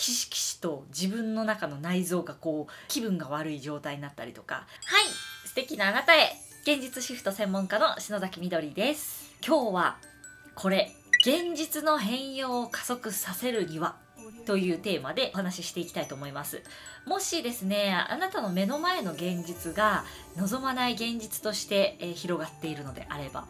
キシキシと自分の中の内臓がこう気分が悪い状態になったりとかはい素敵なあなたへ現実シフト専門家の篠崎みどりです今日はこれ現実の変容を加速させるにはというテーマでお話ししていきたいと思いますもしですねあなたの目の前の現実が望まない現実としてえ広がっているのであれば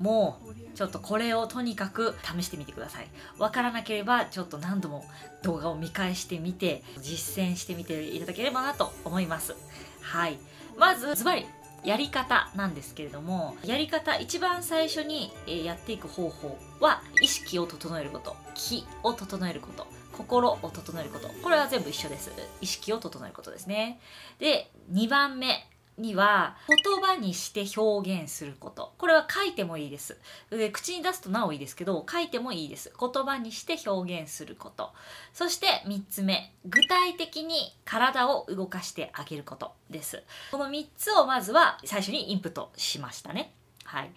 もうちょっとこれをとにかく試してみてくださいわからなければちょっと何度も動画を見返してみて実践してみていただければなと思いますはいまずズバリやり方なんですけれどもやり方一番最初にやっていく方法は意識を整えること気を整えること心を整えることこれは全部一緒です意識を整えることですねで2番目には言葉にして表現することこれは書いてもいいですで口に出すとなおいいですけど書いてもいいです言葉にして表現することそして3つ目具体的に体を動かしてあげることですこの3つをまずは最初にインプットしましたねはい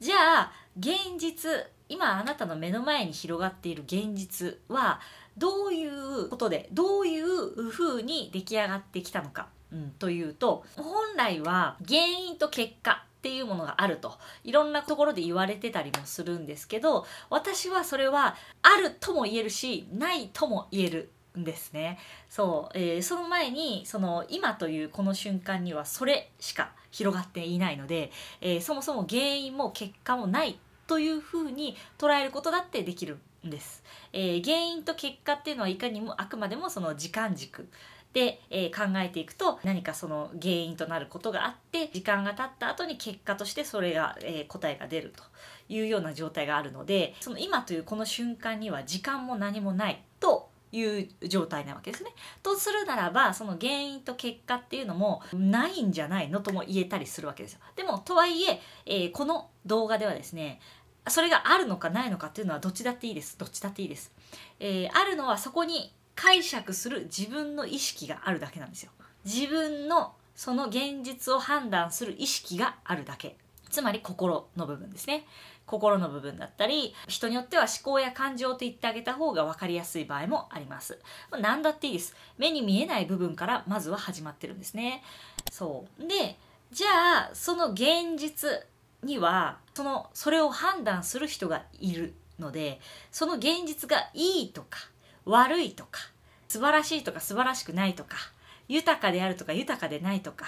じゃあ現実今あなたの目の前に広がっている現実はどういうことでどういうふうに出来上がってきたのかうん、というと本来は原因と結果っていうものがあるといろんなところで言われてたりもするんですけど私はそれはあるとも言えるしないとも言えるですね。そう、えー、その前にその今というこの瞬間にはそれしか広がっていないので、えー、そもそも原因も結果もないというふうに捉えることだってできるんです。えー、原因と結果っていうのはいかにもあくまでもその時間軸で、えー、考えていくと何かその原因となることがあって時間が経った後に結果としてそれが、えー、答えが出るというような状態があるのでその今というこの瞬間には時間も何もないという状態なわけですね。とするならばその原因と結果っていうのもないんじゃないのとも言えたりするわけですよ。でもとはいええー、この動画ではですねそれがあるのかないのかっていうのはどっちだっていいですどっちだっていいです、えー、あるのはそこに解釈する自分の意識があるだけなんですよ自分のその現実を判断する意識があるだけつまり心の部分ですね心の部分だったり人によっては思考や感情と言ってあげた方が分かりやすい場合もあります何だっていいです目に見えない部分からまずは始まってるんですねそうでじゃあその現実にはそのそれを判断する人がいるのでその現実がいいとか悪いとか素晴らしいとか素晴らしくないとか豊かであるとか豊かでないとか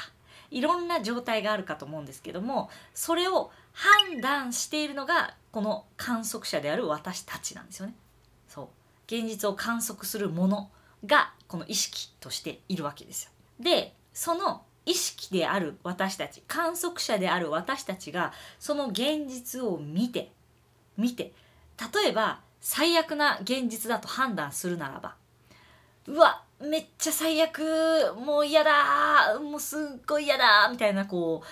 いろんな状態があるかと思うんですけどもそれを判断しているのがこの観測者である私たちなんですよね。そう現実を観測するものがこの意識としているわけですよ。でその意識である私たち観測者である私たちがその現実を見て見て例えば最悪な現実だと判断するならばうわめっちゃ最悪もう嫌だもうすっごい嫌だみたいなこ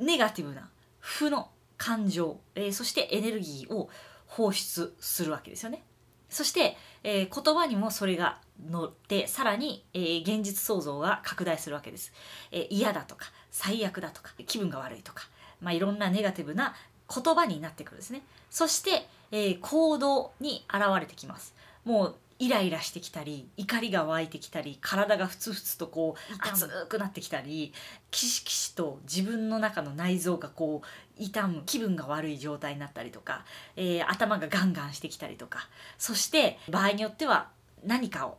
うネガティブな負の感情、えー、そしてエネルギーを放出するわけですよね。そして、えー、言葉にもそれが乗ってさらに、えー、現実創造が拡大するわけです、えー、嫌だとか最悪だとか気分が悪いとか、まあ、いろんなネガティブな言葉になってくるんですねそしてえー、行動に現れてきますもうイライラしてきたり怒りが湧いてきたり体がふつふつとこう熱くなってきたりきしきしと自分の中の内臓がこう痛む気分が悪い状態になったりとか、えー、頭がガンガンしてきたりとかそして場合によっては何かを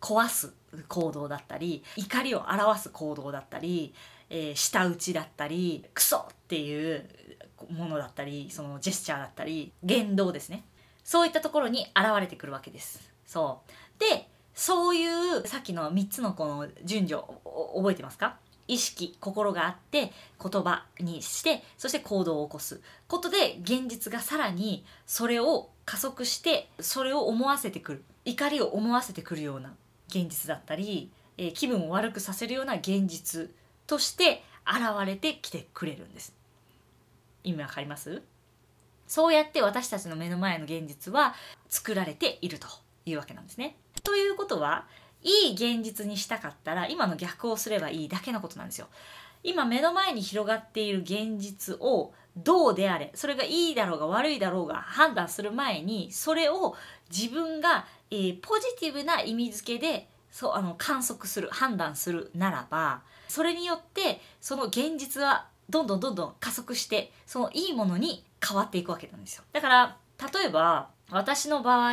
壊す行動だったり怒りを表す行動だったり、えー、舌打ちだったりクソっていうものだったりそのジェスチャーだったり言動ですねそういったところに現れてくるわけですそうでそういうさっきの3つのこの順序覚えてますか意識心があって言葉にしてそして行動を起こすことで現実がさらにそれを加速してそれを思わせてくる怒りを思わせてくるような現実だったり、えー、気分を悪くさせるような現実として現れてきてくれるんです意味わかりますそうやって私たちの目の前の現実は作られているというわけなんですね。ということはいい現実にしたかったら今の逆をすればいいだけのことなんですよ。今目の前に広がっている現実をどうであれそれがいいだろうが悪いだろうが判断する前にそれを自分が、えー、ポジティブな意味付けでそうあの観測する判断するならばそれによってその現実はどんどんどんどん加速してそのいいものに変わっていくわけなんですよだから例えば私の場合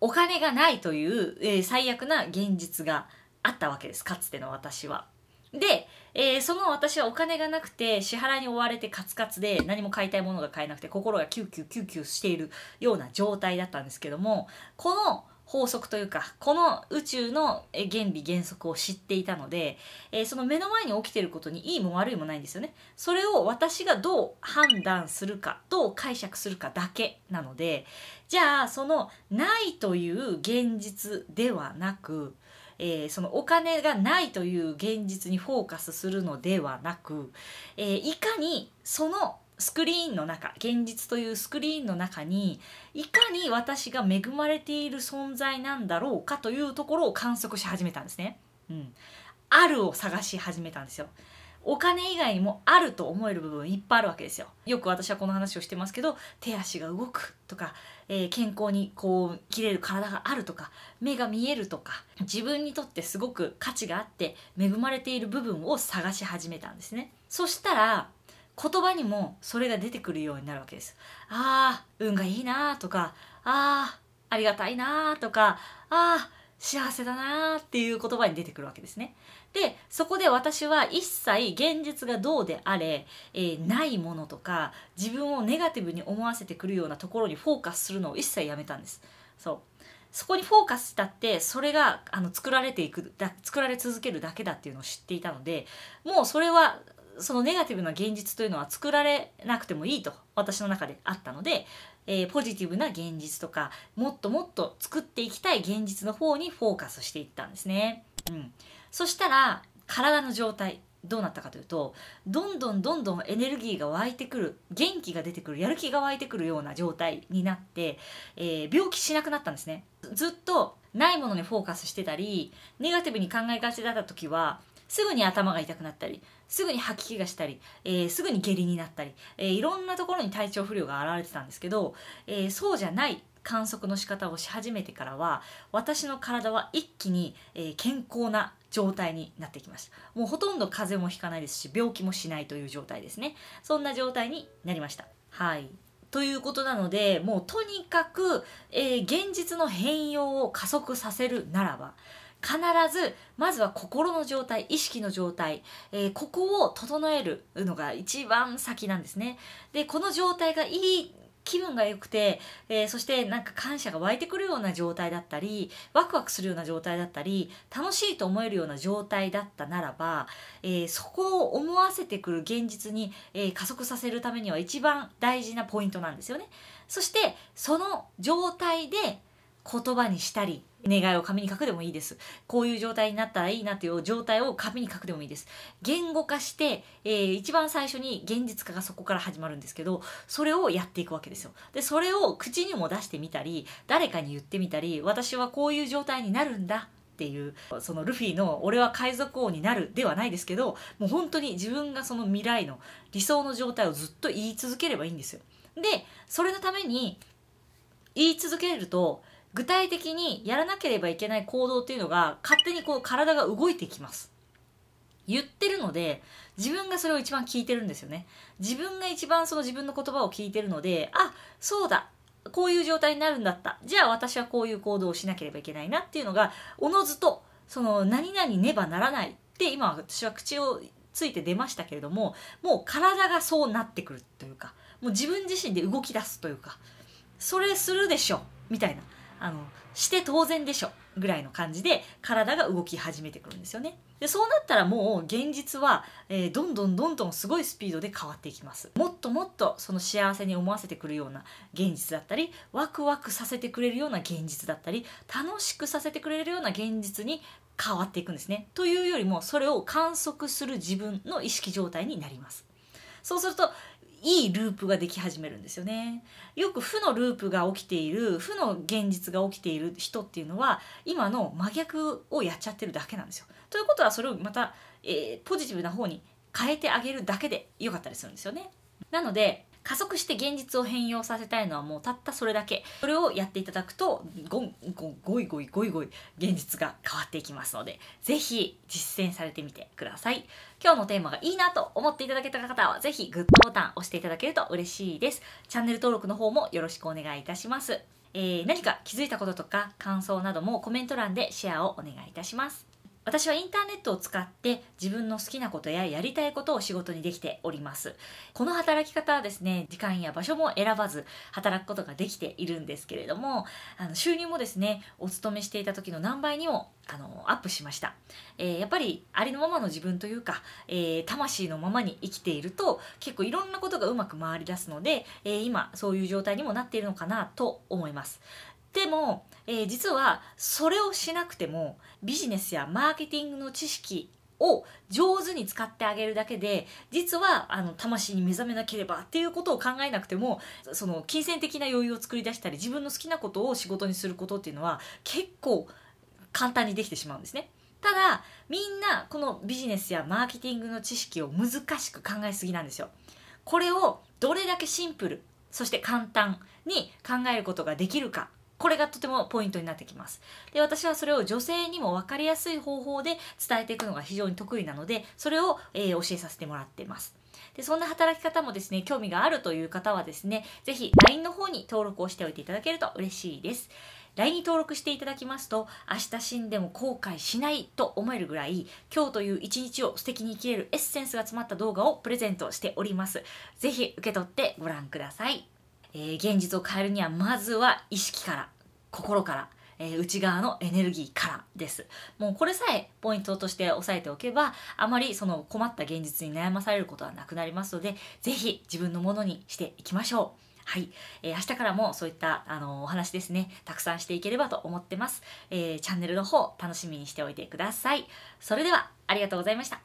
お金がないという、えー、最悪な現実があったわけですかつての私は。で、えー、その私はお金がなくて支払いに追われてカツカツで何も買いたいものが買えなくて心がキューキューキューキューしているような状態だったんですけどもこの法則というかこの宇宙の原理原則を知っていたので、えー、その目の前に起きてることにいいも悪いもないんですよねそれを私がどう判断するかどう解釈するかだけなのでじゃあそのないという現実ではなくえー、そのお金がないという現実にフォーカスするのではなく、えー、いかにそのスクリーンの中現実というスクリーンの中にいかに私が恵まれている存在なんだろうかというところを観測し始めたんですね。うん、あるを探し始めたんですよ。お金以外にもあると思える部分いっぱいあるわけですよ。よく私はこの話をしてますけど手足が動くとか、えー、健康にこう切れる体があるとか目が見えるとか自分にとってすごく価値があって恵まれている部分を探し始めたんですね。そしたら言葉にもそれが出てくるようになるわけです。ああ、運がいいなとか、ああ、ありがたいなとか、ああ、幸せだなっていう言葉に出てくるわけですね。で、そこで私は一切現実がどうであれ、えー、ないものとか、自分をネガティブに思わせてくるようなところにフォーカスするのを一切やめたんです。そう。そこにフォーカスしたってそれがあの作られていくだ作られ続けるだけだっていうのを知っていたのでもうそれはそのネガティブな現実というのは作られなくてもいいと私の中であったので、えー、ポジティブな現実とかもっともっと作っていきたい現実の方にフォーカスしていったんですね。うん、そしたら体の状態どうなったかというとどんどんどんどんエネルギーが湧いてくる元気が出てくるやる気が湧いてくるような状態になって、えー、病気しなくなったんですねずっとないものにフォーカスしてたりネガティブに考えがちだった時はすぐに頭が痛くなったりすぐに吐き気がしたり、えー、すぐに下痢になったり、えー、いろんなところに体調不良が現れてたんですけど、えそうじゃない観測の仕方をし始めてからは私の体は一気に、えー、健康な状態になってきましたもうほとんど風邪もひかないですし病気もしないという状態ですねそんな状態になりましたはいということなのでもうとにかく、えー、現実の変容を加速させるならば必ずまずは心の状態意識の状態、えー、ここを整えるのが一番先なんですねでこの状態がいい気分が良くて、えー、そしてなんか感謝が湧いてくるような状態だったりワクワクするような状態だったり楽しいと思えるような状態だったならば、えー、そこを思わせてくる現実に、えー、加速させるためには一番大事なポイントなんですよね。そしてその状態で言葉にしたり願いを紙に書くでもいいですこういう状態になったらいいなという状態を紙に書くでもいいです言語化して、えー、一番最初に現実化がそこから始まるんですけどそれをやっていくわけですよでそれを口にも出してみたり誰かに言ってみたり私はこういう状態になるんだっていうそのルフィの「俺は海賊王になる」ではないですけどもう本当に自分がその未来の理想の状態をずっと言い続ければいいんですよ。でそれのために言い続けると具体的にやらなければいけない行動っていうのが勝手にこう体が動いてきます言ってるので自分がそれを一番聞いてるんですよね自分が一番その自分の言葉を聞いてるのであそうだこういう状態になるんだったじゃあ私はこういう行動をしなければいけないなっていうのがおのずとその何々ねばならないって今私は口をついて出ましたけれどももう体がそうなってくるというかもう自分自身で動き出すというかそれするでしょみたいなあのして当然でしょぐらいの感じで体が動き始めてくるんですよね。でそうなったらもう現実は、えー、どんどんどんどんすごいスピードで変わっていきますもっともっとその幸せに思わせてくるような現実だったりワクワクさせてくれるような現実だったり楽しくさせてくれるような現実に変わっていくんですねというよりもそれを観測する自分の意識状態になりますそうするといいループができ始めるんですよねよく負のループが起きている負の現実が起きている人っていうのは今の真逆をやっちゃってるだけなんですよ。ということはそれをまた、えー、ポジティブな方に変えてあげるだけで良かったりするんですよね。なので加速して現実を変容させたいのはもうたったそれだけそれをやっていただくとゴンゴンゴイゴイゴイゴイ現実が変わっていきますので是非実践されてみてください今日のテーマがいいなと思っていただけた方は是非グッドボタン押していただけると嬉しいですチャンネル登録の方もよろしくお願いいたしますえー、何か気づいたこととか感想などもコメント欄でシェアをお願いいたします。私はインターネットを使って自分の好きなことややりたいことを仕事にできております。この働き方はですね、時間や場所も選ばず働くことができているんですけれども、あの収入もですね、お勤めしていた時の何倍にもあのアップしました、えー、やっぱりありのままの自分というか、えー、魂のままに生きていると結構いろんなことがうまく回りだすので、えー、今そういう状態にもなっているのかなと思います。でも、えー、実はそれをしなくてもビジネスやマーケティングの知識を上手に使ってあげるだけで実はあの魂に目覚めなければっていうことを考えなくてもその金銭的な余裕を作り出したり自分の好きなことを仕事にすることっていうのは結構簡単にできてしまうんですね。ただみんなこのビジネスやマーケティングの知識を難しく考えすぎなんですよ。これをどれだけシンプルそして簡単に考えることができるかこれがとてもポイントになってきます。で、私はそれを女性にも分かりやすい方法で伝えていくのが非常に得意なので、それを、えー、教えさせてもらってます。で、そんな働き方もですね、興味があるという方はですね、ぜひ LINE の方に登録をしておいていただけると嬉しいです。LINE に登録していただきますと明日死んでも後悔しないと思えるぐらい今日という一日を素敵に生きれるエッセンスが詰まった動画をプレゼントしております。ぜひ受け取ってご覧ください。えー、現実を変えるにはまずは意識から心から、えー、内側のエネルギーからですもうこれさえポイントとして押さえておけばあまりその困った現実に悩まされることはなくなりますので是非自分のものにしていきましょうはい、えー、明日からもそういったあのお話ですねたくさんしていければと思ってます、えー、チャンネルの方楽しみにしておいてくださいそれではありがとうございました